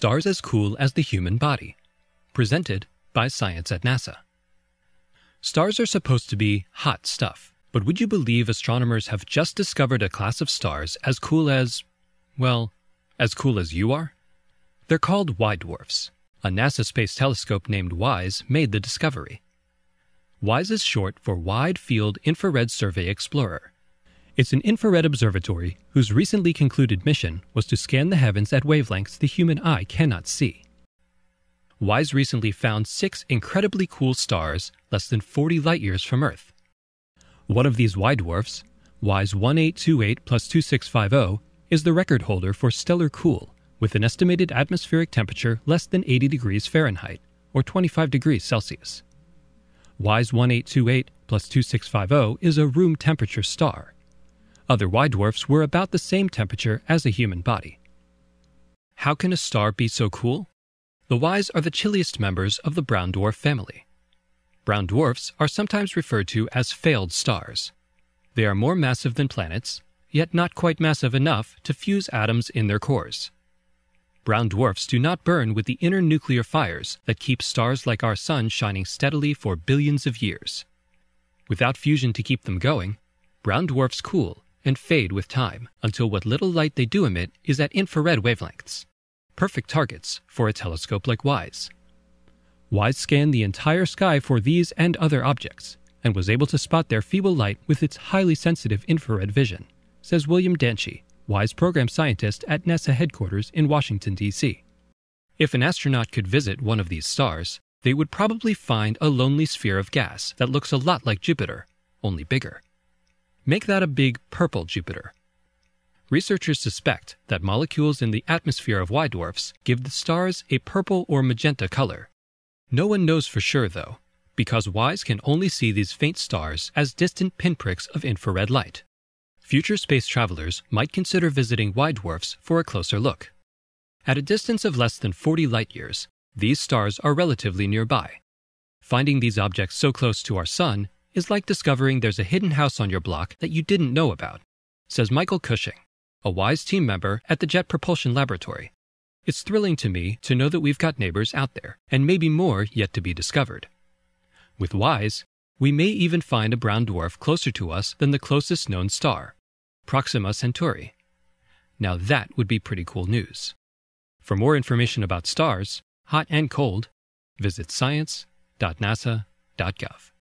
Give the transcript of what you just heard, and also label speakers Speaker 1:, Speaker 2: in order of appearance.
Speaker 1: Stars as Cool as the Human Body, presented by Science at NASA. Stars are supposed to be hot stuff, but would you believe astronomers have just discovered a class of stars as cool as, well, as cool as you are? They're called Y dwarfs. A NASA space telescope named WISE made the discovery. WISE is short for Wide Field Infrared Survey Explorer, it's an infrared observatory whose recently concluded mission was to scan the heavens at wavelengths the human eye cannot see. WISE recently found six incredibly cool stars less than 40 light years from Earth. One of these Y dwarfs, WISE 1828 plus 2650, is the record holder for stellar cool, with an estimated atmospheric temperature less than 80 degrees Fahrenheit, or 25 degrees Celsius. WISE 1828 plus 2650 is a room temperature star other Y dwarfs were about the same temperature as a human body. How can a star be so cool? The Ys are the chilliest members of the brown dwarf family. Brown dwarfs are sometimes referred to as failed stars. They are more massive than planets, yet not quite massive enough to fuse atoms in their cores. Brown dwarfs do not burn with the inner nuclear fires that keep stars like our sun shining steadily for billions of years. Without fusion to keep them going, brown dwarfs cool and fade with time until what little light they do emit is at infrared wavelengths, perfect targets for a telescope like WISE. WISE scanned the entire sky for these and other objects and was able to spot their feeble light with its highly sensitive infrared vision, says William Danchi, WISE program scientist at NASA headquarters in Washington, D.C. If an astronaut could visit one of these stars, they would probably find a lonely sphere of gas that looks a lot like Jupiter, only bigger. Make that a big purple Jupiter. Researchers suspect that molecules in the atmosphere of Y dwarfs give the stars a purple or magenta color. No one knows for sure, though, because Ys can only see these faint stars as distant pinpricks of infrared light. Future space travelers might consider visiting Y dwarfs for a closer look. At a distance of less than 40 light years, these stars are relatively nearby. Finding these objects so close to our Sun is like discovering there's a hidden house on your block that you didn't know about, says Michael Cushing, a WISE team member at the Jet Propulsion Laboratory. It's thrilling to me to know that we've got neighbors out there, and maybe more yet to be discovered. With WISE, we may even find a brown dwarf closer to us than the closest known star, Proxima Centauri. Now that would be pretty cool news. For more information about stars, hot and cold, visit science.nasa.gov.